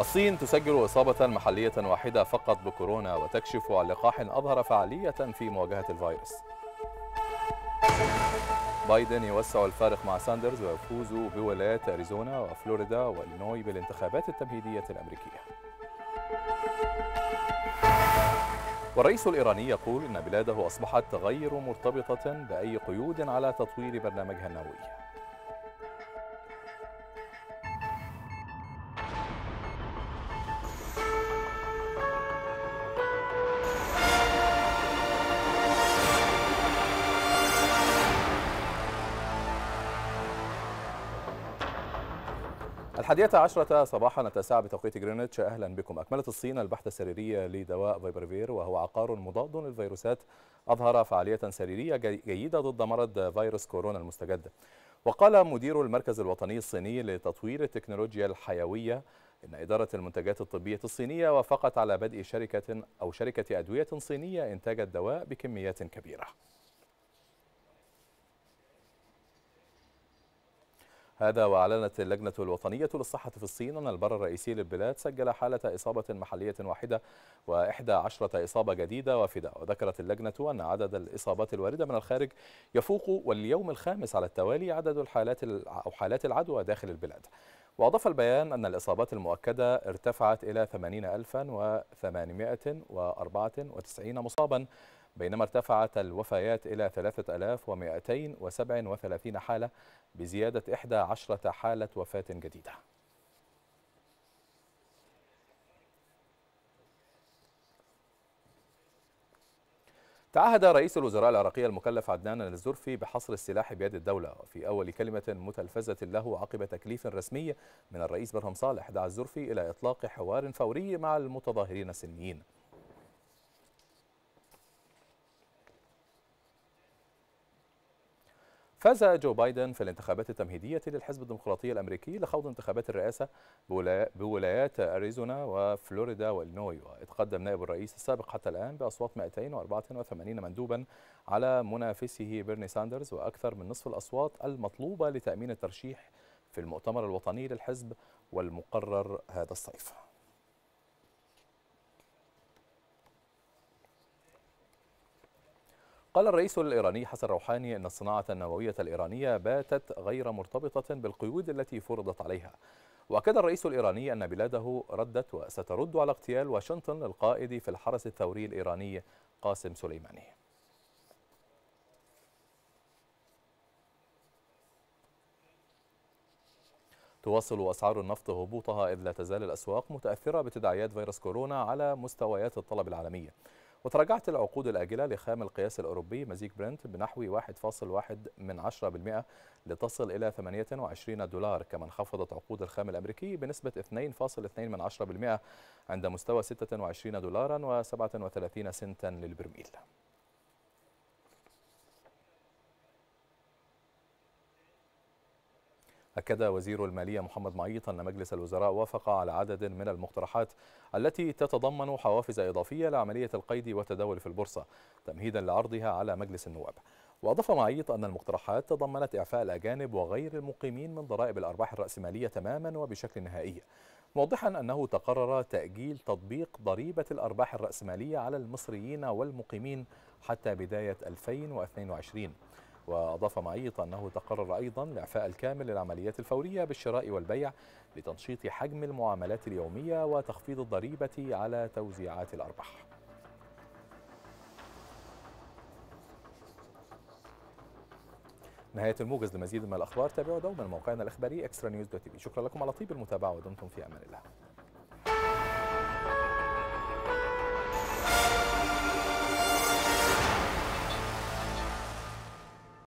الصين تسجل إصابة محلية واحدة فقط بكورونا وتكشف عن لقاح أظهر فعالية في مواجهة الفيروس بايدن يوسع الفارق مع ساندرز ويفوز بولايات أريزونا وفلوريدا وإلينوي بالانتخابات التمهيدية الأمريكية والرئيس الإيراني يقول إن بلاده أصبحت غير مرتبطة بأي قيود على تطوير برنامجها النووي الحادية عشرة صباحا التاسعة بتوقيت جرينتش أهلا بكم أكملت الصين البحث السريري لدواء فيبرفير وهو عقار مضاد للفيروسات أظهر فعالية سريرية جيدة ضد مرض فيروس كورونا المستجد وقال مدير المركز الوطني الصيني لتطوير التكنولوجيا الحيوية إن إدارة المنتجات الطبية الصينية وافقت على بدء شركة أو شركة أدوية صينية إنتاج الدواء بكميات كبيرة هذا وأعلنت اللجنة الوطنية للصحة في الصين أن البر الرئيسي للبلاد سجل حالة إصابة محلية واحدة وإحدى عشرة إصابة جديدة وافدة وذكرت اللجنة أن عدد الإصابات الواردة من الخارج يفوق واليوم الخامس على التوالي عدد الحالات أو حالات العدوى داخل البلاد وأضاف البيان أن الإصابات المؤكدة ارتفعت إلى 80894 مصاباً بينما ارتفعت الوفيات إلى 3237 حالة بزيادة 11 حالة وفاة جديدة تعهد رئيس الوزراء العراقي المكلف عدنان الزرفي بحصر السلاح بيد الدولة في أول كلمة متلفزة له عقب تكليف رسمي من الرئيس برهم صالح دعا الزرفي إلى إطلاق حوار فوري مع المتظاهرين السلميين فاز جو بايدن في الانتخابات التمهيدية للحزب الديمقراطي الأمريكي لخوض انتخابات الرئاسة بولايات أريزونا وفلوريدا وإلينوي واتقدم نائب الرئيس السابق حتى الآن بأصوات 284 مندوبا على منافسه بيرني ساندرز وأكثر من نصف الأصوات المطلوبة لتأمين الترشيح في المؤتمر الوطني للحزب والمقرر هذا الصيف قال الرئيس الإيراني حسن روحاني أن الصناعة النووية الإيرانية باتت غير مرتبطة بالقيود التي فرضت عليها وأكد الرئيس الإيراني أن بلاده ردت وسترد على اغتيال واشنطن للقائد في الحرس الثوري الإيراني قاسم سليماني تواصل أسعار النفط هبوطها إذ لا تزال الأسواق متأثرة بتداعيات فيروس كورونا على مستويات الطلب العالمية وتراجعت العقود الآجلة لخام القياس الأوروبي مزيج برنت بنحو 1.1 من 10% لتصل إلى 28 دولار كما انخفضت عقود الخام الأمريكي بنسبة 2.2 من 10% عند مستوى 26 دولارا و37 سنتا للبرميل أكد وزير المالية محمد معيط أن مجلس الوزراء وافق على عدد من المقترحات التي تتضمن حوافز إضافية لعملية القيد والتداول في البورصة تمهيدا لعرضها على مجلس النواب وأضاف معيط أن المقترحات تضمنت إعفاء الأجانب وغير المقيمين من ضرائب الأرباح الرأسمالية تماما وبشكل نهائي موضحا أنه تقرر تأجيل تطبيق ضريبة الأرباح الرأسمالية على المصريين والمقيمين حتى بداية 2022 وأضاف معيط أنه تقرر أيضا الإعفاء الكامل للعمليات الفورية بالشراء والبيع لتنشيط حجم المعاملات اليومية وتخفيض الضريبة على توزيعات الأرباح نهاية الموجز لمزيد من الأخبار تابعوا دوما موقعنا الإخباري اكسترا نيوز دوت شكرا لكم على طيب المتابعة ودمتم في أمان الله